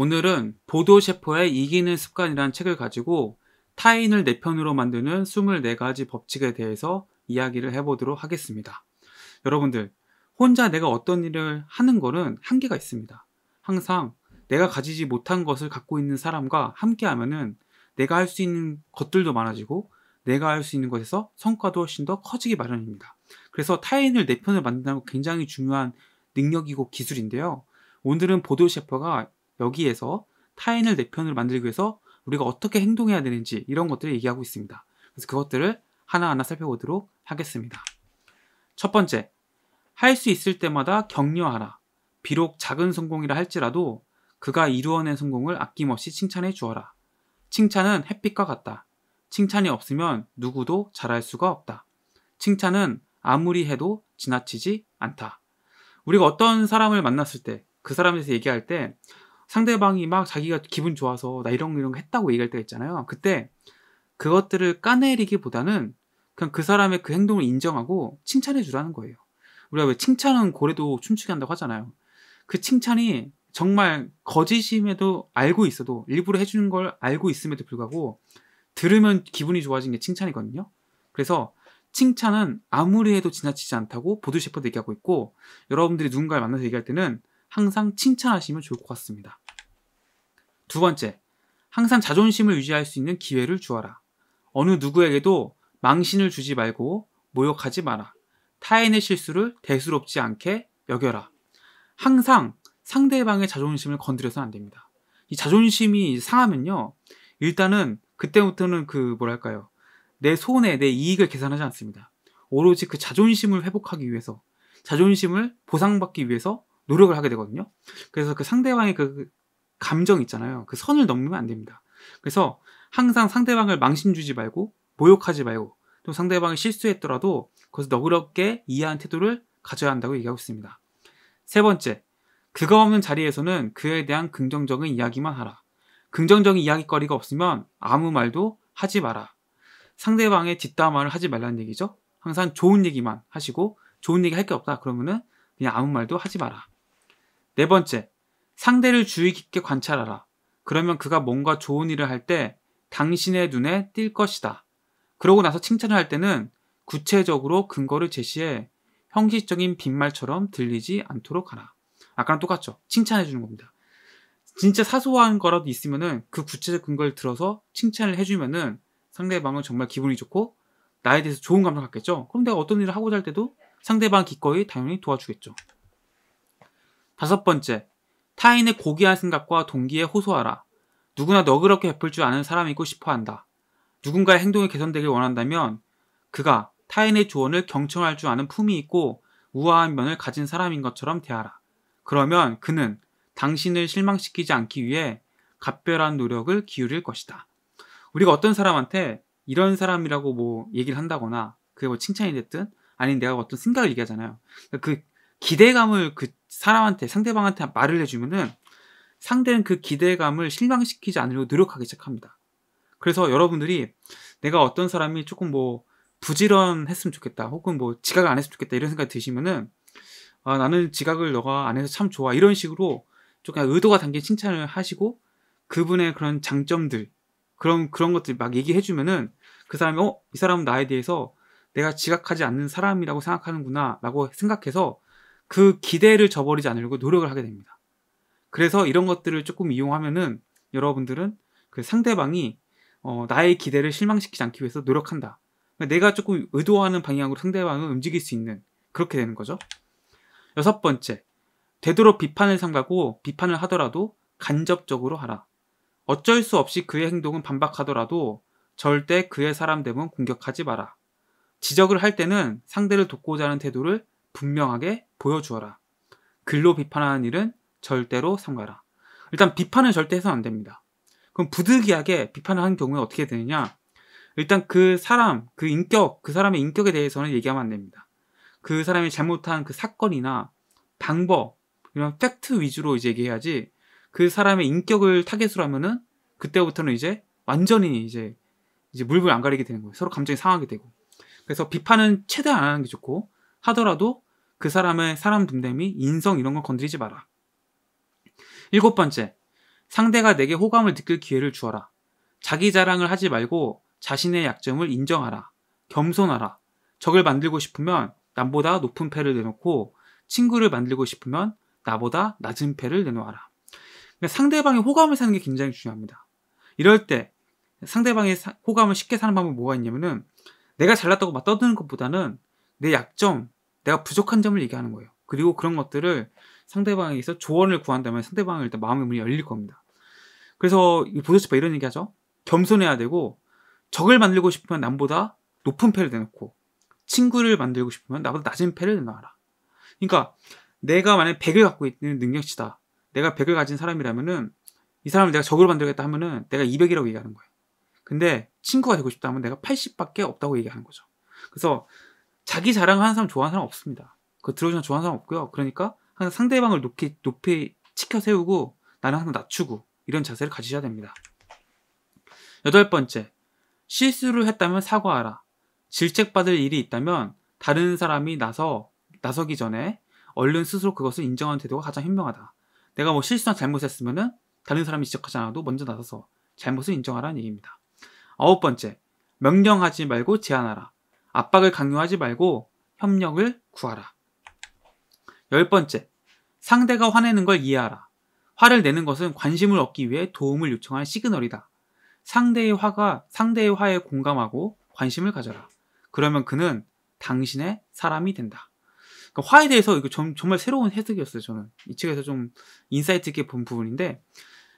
오늘은 보도셰퍼의 이기는 습관이라는 책을 가지고 타인을 내 편으로 만드는 24가지 법칙에 대해서 이야기를 해보도록 하겠습니다. 여러분들, 혼자 내가 어떤 일을 하는 거는 한계가 있습니다. 항상 내가 가지지 못한 것을 갖고 있는 사람과 함께 하면은 내가 할 수 있는 것들도 많아지고 내가 할 수 있는 것에서 성과도 훨씬 더 커지기 마련입니다. 그래서 타인을 내 편을 만든다는 굉장히 중요한 능력이고 기술인데요. 오늘은 보도 셰퍼가 여기에서 타인을 내 편으로 만들기 위해서 우리가 어떻게 행동해야 되는지 이런 것들을 얘기하고 있습니다. 그래서 그것들을 하나하나 살펴보도록 하겠습니다. 첫 번째, 할 수 있을 때마다 격려하라. 비록 작은 성공이라 할지라도 그가 이루어낸 성공을 아낌없이 칭찬해 주어라. 칭찬은 햇빛과 같다. 칭찬이 없으면 누구도 잘할 수가 없다. 칭찬은 아무리 해도 지나치지 않다. 우리가 어떤 사람을 만났을 때, 그 사람에 서 얘기할 때, 상대방이 막 자기가 기분 좋아서 나 이런 이런 거 했다고 얘기할 때가 있잖아요. 그때 그것들을 까내리기보다는 그냥 그 사람의 그 행동을 인정하고 칭찬해 주라는 거예요. 우리가 왜 칭찬은 고래도 춤추게 한다고 하잖아요. 그 칭찬이 정말 거짓임에도 알고 있어도 일부러 해주는 걸 알고 있음에도 불구하고 들으면 기분이 좋아진 게 칭찬이거든요. 그래서 칭찬은 아무리 해도 지나치지 않다고 보드 셰퍼드 얘기하고 있고 여러분들이 누군가를 만나서 얘기할 때는 항상 칭찬하시면 좋을 것 같습니다. 두 번째, 항상 자존심을 유지할 수 있는 기회를 주어라. 어느 누구에게도 망신을 주지 말고 모욕하지 마라. 타인의 실수를 대수롭지 않게 여겨라. 항상 상대방의 자존심을 건드려서는 안 됩니다. 이 자존심이 상하면요. 일단은 그때부터는 그 뭐랄까요. 내손에내 이익을 계산하지 않습니다. 오로지 그 자존심을 회복하기 위해서, 자존심을 보상받기 위해서 노력을 하게 되거든요. 그래서 그 상대방의 그 감정 있잖아요. 그 선을 넘으면 안 됩니다. 그래서 항상 상대방을 망신 주지 말고 모욕하지 말고 또 상대방이 실수했더라도 그것을 너그럽게 이해한 태도를 가져야 한다고 얘기하고 있습니다. 세 번째, 그가 없는 자리에서는 그에 대한 긍정적인 이야기만 하라. 긍정적인 이야기거리가 없으면 아무 말도 하지 마라. 상대방의 뒷담화를 하지 말라는 얘기죠. 항상 좋은 얘기만 하시고 좋은 얘기 할 게 없다 그러면은 그냥 아무 말도 하지 마라. 네 번째, 상대를 주의 깊게 관찰하라. 그러면 그가 뭔가 좋은 일을 할 때 당신의 눈에 띌 것이다. 그러고 나서 칭찬을 할 때는 구체적으로 근거를 제시해 형식적인 빈말처럼 들리지 않도록 하라. 아까랑 똑같죠. 칭찬해 주는 겁니다. 진짜 사소한 거라도 있으면은 그 구체적 근거를 들어서 칭찬을 해주면은 상대방은 정말 기분이 좋고 나에 대해서 좋은 감정 갖겠죠. 그럼 내가 어떤 일을 하고자 할 때도 상대방 기꺼이 당연히 도와주겠죠. 다섯 번째, 타인의 고귀한 생각과 동기에 호소하라. 누구나 너그럽게 베풀 줄 아는 사람이고 싶어 한다. 누군가의 행동이 개선되길 원한다면 그가 타인의 조언을 경청할 줄 아는 품이 있고 우아한 면을 가진 사람인 것처럼 대하라. 그러면 그는 당신을 실망시키지 않기 위해 각별한 노력을 기울일 것이다. 우리가 어떤 사람한테 이런 사람이라고 뭐 얘기를 한다거나 그게 뭐 칭찬이 됐든 아니면 내가 어떤 생각을 얘기하잖아요. 그러니까 그 기대감을 그 사람한테 상대방한테 말을 해주면은 상대는 그 기대감을 실망시키지 않으려고 노력하기 시작합니다. 그래서 여러분들이 내가 어떤 사람이 조금 뭐 부지런했으면 좋겠다, 혹은 뭐 지각을 안 했으면 좋겠다 이런 생각이 드시면은 아, 나는 지각을 너가 안 해서 참 좋아 이런 식으로 조금 의도가 담긴 칭찬을 하시고 그분의 그런 장점들 그런 그런 것들 막 얘기해 주면은 그 사람이 어이 사람은 나에 대해서 내가 지각하지 않는 사람이라고 생각하는구나라고 생각해서 그 기대를 저버리지 않으려고 노력을 하게 됩니다. 그래서 이런 것들을 조금 이용하면은 여러분들은 그 상대방이 어, 나의 기대를 실망시키지 않기 위해서 노력한다. 그러니까 내가 조금 의도하는 방향으로 상대방을 움직일 수 있는 그렇게 되는 거죠. 여섯 번째, 되도록 비판을 삼가고 비판을 하더라도 간접적으로 하라. 어쩔 수 없이 그의 행동은 반박하더라도 절대 그의 사람됨은 공격하지 마라. 지적을 할 때는 상대를 돕고자 하는 태도를 분명하게 보여주어라. 글로 비판하는 일은 절대로 삼가라. 일단 비판을 절대 해서는 안 됩니다. 그럼 부득이하게 비판을 한 경우에 어떻게 되느냐? 일단 그 사람, 그 인격, 그 사람의 인격에 대해서는 얘기하면 안 됩니다. 그 사람이 잘못한 그 사건이나 방법, 이런 팩트 위주로 이제 얘기해야지 그 사람의 인격을 타겟으로 하면은 그때부터는 이제 완전히 이제 이제 물불 안 가리게 되는 거예요. 서로 감정이 상하게 되고. 그래서 비판은 최대한 안 하는 게 좋고 하더라도 그 사람의 사람 됨됨이 인성 이런 걸 건드리지 마라. 일곱 번째, 상대가 내게 호감을 느낄 기회를 주어라. 자기 자랑을 하지 말고 자신의 약점을 인정하라. 겸손하라. 적을 만들고 싶으면 남보다 높은 패를 내놓고 친구를 만들고 싶으면 나보다 낮은 패를 내놓아라. 그러니까 상대방의 호감을 사는 게 굉장히 중요합니다. 이럴 때 상대방의 호감을 쉽게 사는 방법은 뭐가 있냐면은 내가 잘났다고 막 떠드는 것보다는 내 약점, 내가 부족한 점을 얘기하는 거예요. 그리고 그런 것들을 상대방에게서 조언을 구한다면 상대방은 일단 마음의 문이 열릴 겁니다. 그래서 보조스파 이런 얘기 하죠. 겸손해야 되고 적을 만들고 싶으면 남보다 높은 패를 내놓고 친구를 만들고 싶으면 나보다 낮은 패를 내놔라. 그러니까 내가 만약에 100을 갖고 있는 능력치다. 내가 100을 가진 사람이라면은 이 사람을 내가 적으로 만들겠다 하면은 내가 200이라고 얘기하는 거예요. 근데 친구가 되고 싶다 면 내가 80밖에 없다고 얘기하는 거죠. 그래서 자기 자랑을 하는 사람 좋아하는 사람 없습니다. 그 들어주는 좋아하는 사람 없고요. 그러니까 항상 상대방을 높이 높이 치켜 세우고 나는 항상 낮추고 이런 자세를 가지셔야 됩니다. 여덟 번째, 실수를 했다면 사과하라. 질책받을 일이 있다면 다른 사람이 나서 나서기 전에 얼른 스스로 그것을 인정하는 태도가 가장 현명하다. 내가 뭐 실수나 잘못했으면은 다른 사람이 지적하지 않아도 먼저 나서서 잘못을 인정하라는 얘기입니다. 아홉 번째, 명령하지 말고 제안하라. 압박을 강요하지 말고 협력을 구하라. 열 번째, 상대가 화내는 걸 이해하라. 화를 내는 것은 관심을 얻기 위해 도움을 요청한 시그널이다. 상대의 화가 상대의 화에 공감하고 관심을 가져라. 그러면 그는 당신의 사람이 된다. 그러니까 화에 대해서 이거 정, 말 새로운 해석이었어요. 저는 이 책에서 좀 인사이트 있게 본 부분인데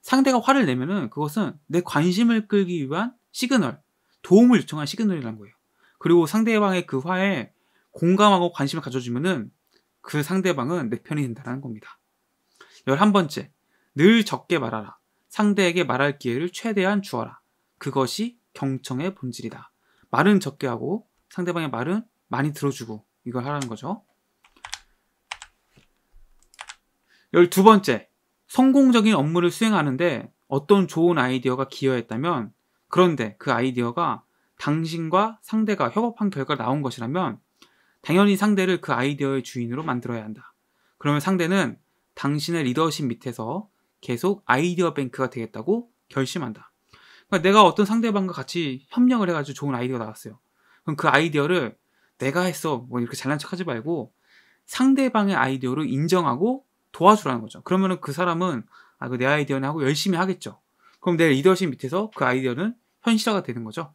상대가 화를 내면은 그것은 내 관심을 끌기 위한 시그널, 도움을 요청한 시그널이라는 거예요. 그리고 상대방의 그 화에 공감하고 관심을 가져주면은 그 상대방은 내 편이 된다는 겁니다. 1 1 번째, 늘 적게 말하라. 상대에게 말할 기회를 최대한 주어라. 그것이 경청의 본질이다. 말은 적게 하고 상대방의 말은 많이 들어주고 이걸 하라는 거죠. 1 2 번째, 성공적인 업무를 수행하는데 어떤 좋은 아이디어가 기여했다면 그런데 그 아이디어가 당신과 상대가 협업한 결과 나온 것이라면 당연히 상대를 그 아이디어의 주인으로 만들어야 한다. 그러면 상대는 당신의 리더십 밑에서 계속 아이디어 뱅크가 되겠다고 결심한다. 그러니까 내가 어떤 상대방과 같이 협력을 해가지고 좋은 아이디어가 나왔어요. 그럼 그 아이디어를 내가 했어. 뭐 이렇게 잘난 척 하지 말고 상대방의 아이디어로 인정하고 도와주라는 거죠. 그러면그 사람은 아, 내 아이디어는 하고 열심히 하겠죠. 그럼 내 리더십 밑에서 그 아이디어는 현실화가 되는 거죠.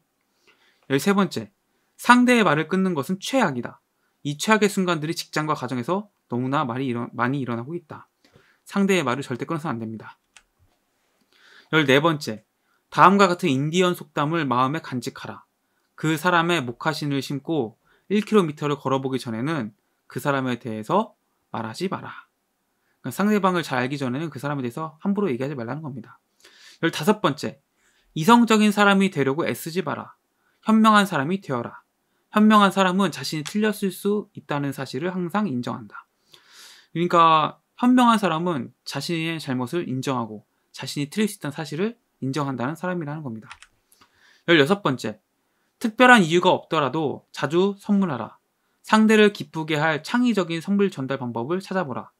열세 번째 상대의 말을 끊는 것은 최악이다. 이 최악의 순간들이 직장과 가정에서 너무나 많이, 일어, 많이 일어나고 있다. 상대의 말을 절대 끊어서는 안 됩니다. 열네 번째 다음과 같은 인디언 속담을 마음에 간직하라. 그 사람의 목화신을 심고 1km를 걸어보기 전에는 그 사람에 대해서 말하지 마라. 그러니까 상대방을 잘 알기 전에는 그 사람에 대해서 함부로 얘기하지 말라는 겁니다. 열다섯 번째, 이성적인 사람이 되려고 애쓰지 마라. 현명한 사람이 되어라. 현명한 사람은 자신이 틀렸을 수 있다는 사실을 항상 인정한다. 그러니까 현명한 사람은 자신의 잘못을 인정하고 자신이 틀릴 수 있다는 사실을 인정한다는 사람이라는 겁니다. 16번째. 특별한 이유가 없더라도 자주 선물하라. 상대를 기쁘게 할 창의적인 선물 전달 방법을 찾아보라.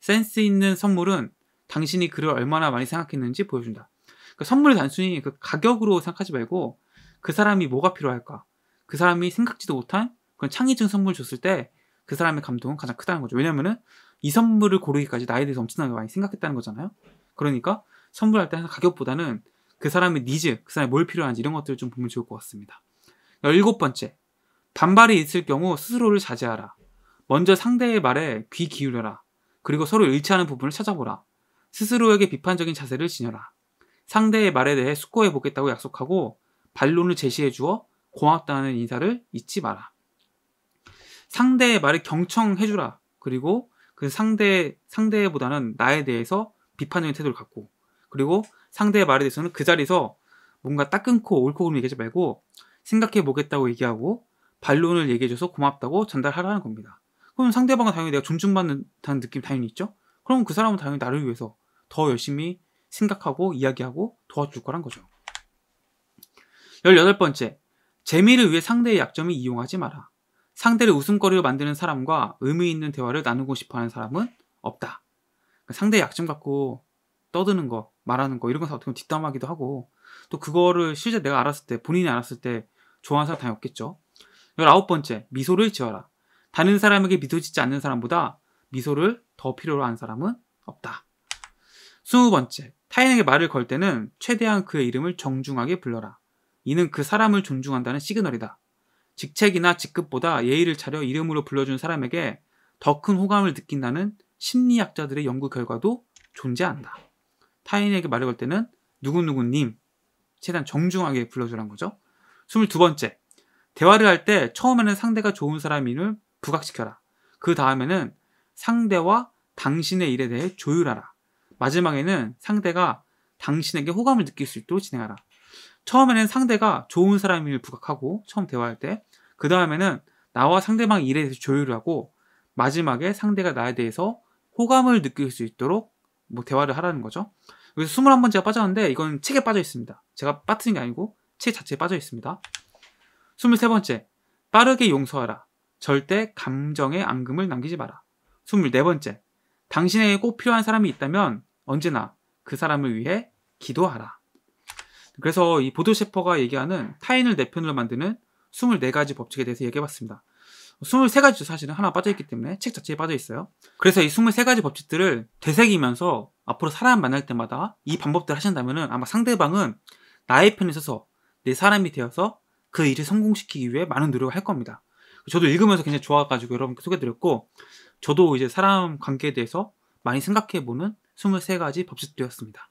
센스 있는 선물은 당신이 그를 얼마나 많이 생각했는지 보여준다. 그러니까 선물을 단순히 그 가격으로 생각하지 말고 그 사람이 뭐가 필요할까? 그 사람이 생각지도 못한 그런 창의적인 선물을 줬을 때 그 사람의 감동은 가장 크다는 거죠. 왜냐면은 이 선물을 고르기까지 나에 대해서 엄청나게 많이 생각했다는 거잖아요. 그러니까 선물할 때 가격보다는 그 사람의 니즈, 그 사람이 뭘 필요한지 이런 것들을 좀 보면 좋을 것 같습니다. 일곱 번째, 반발이 있을 경우 스스로를 자제하라. 먼저 상대의 말에 귀 기울여라. 그리고 서로 일치하는 부분을 찾아보라. 스스로에게 비판적인 자세를 지녀라. 상대의 말에 대해 숙고해 보겠다고 약속하고 반론을 제시해 주어 고맙다는 인사를 잊지 마라. 상대의 말을 경청해 주라. 그리고 그 상대 상대보다는 나에 대해서 비판적인 태도를 갖고 그리고 상대의 말에 대해서는 그 자리에서 뭔가 딱 끊고 옳고 그름 얘기하지 말고 생각해 보겠다고 얘기하고 반론을 얘기해줘서 고맙다고 전달하라는 겁니다. 그럼 상대방은 당연히 내가 존중받는다는 느낌 이 당연히 있죠. 그럼 그 사람은 당연히 나를 위해서 더 열심히 생각하고 이야기하고 도와줄 거란 거죠. 18번째, 재미를 위해 상대의 약점을 이용하지 마라. 상대를 웃음거리로 만드는 사람과 의미 있는 대화를 나누고 싶어 하는 사람은 없다. 그러니까 상대의 약점 갖고 떠드는 거, 말하는 거, 이런 건 어떻게 보면 뒷담하기도 하고, 또 그거를 실제 내가 알았을 때, 본인이 알았을 때 좋아하는 사람 당연히 없겠죠. 19번째, 미소를 지어라. 다른 사람에게 미소 짓지 않는 사람보다 미소를 더 필요로 하는 사람은 없다. 20번째, 타인에게 말을 걸 때는 최대한 그의 이름을 정중하게 불러라. 이는 그 사람을 존중한다는 시그널이다. 직책이나 직급보다 예의를 차려 이름으로 불러준 사람에게 더 큰 호감을 느낀다는 심리학자들의 연구 결과도 존재한다. 타인에게 말을 걸 때는 누구누구님, 최대한 정중하게 불러주란 거죠. 22번째, 대화를 할 때 처음에는 상대가 좋은 사람임을 부각시켜라. 그 다음에는 상대와 당신의 일에 대해 조율하라. 마지막에는 상대가 당신에게 호감을 느낄 수 있도록 진행하라. 처음에는 상대가 좋은 사람임을 부각하고 처음 대화할 때 그 다음에는 나와 상대방 일에 대해서 조율을 하고 마지막에 상대가 나에 대해서 호감을 느낄 수 있도록 뭐 대화를 하라는 거죠. 그래서 21번 째가 빠졌는데 이건 책에 빠져 있습니다. 제가 빠뜨린 게 아니고 책 자체에 빠져 있습니다. 23번째 빠르게 용서하라. 절대 감정의 앙금을 남기지 마라. 24번째 당신에게 꼭 필요한 사람이 있다면 언제나 그 사람을 위해 기도하라. 그래서 이 보드 셰퍼가 얘기하는 타인을 내 네 편으로 만드는 24가지 법칙에 대해서 얘기해 봤습니다. 23가지죠, 사실은. 하나 빠져있기 때문에 책 자체에 빠져있어요. 그래서 이 23가지 법칙들을 되새기면서 앞으로 사람 만날 때마다 이 방법들을 하신다면 아마 상대방은 나의 편에 서서 내 사람이 되어서 그 일을 성공시키기 위해 많은 노력을 할 겁니다. 저도 읽으면서 굉장히 좋아가지고 여러분께 소개드렸고 저도 이제 사람 관계에 대해서 많이 생각해보는 23가지 법칙들이었습니다.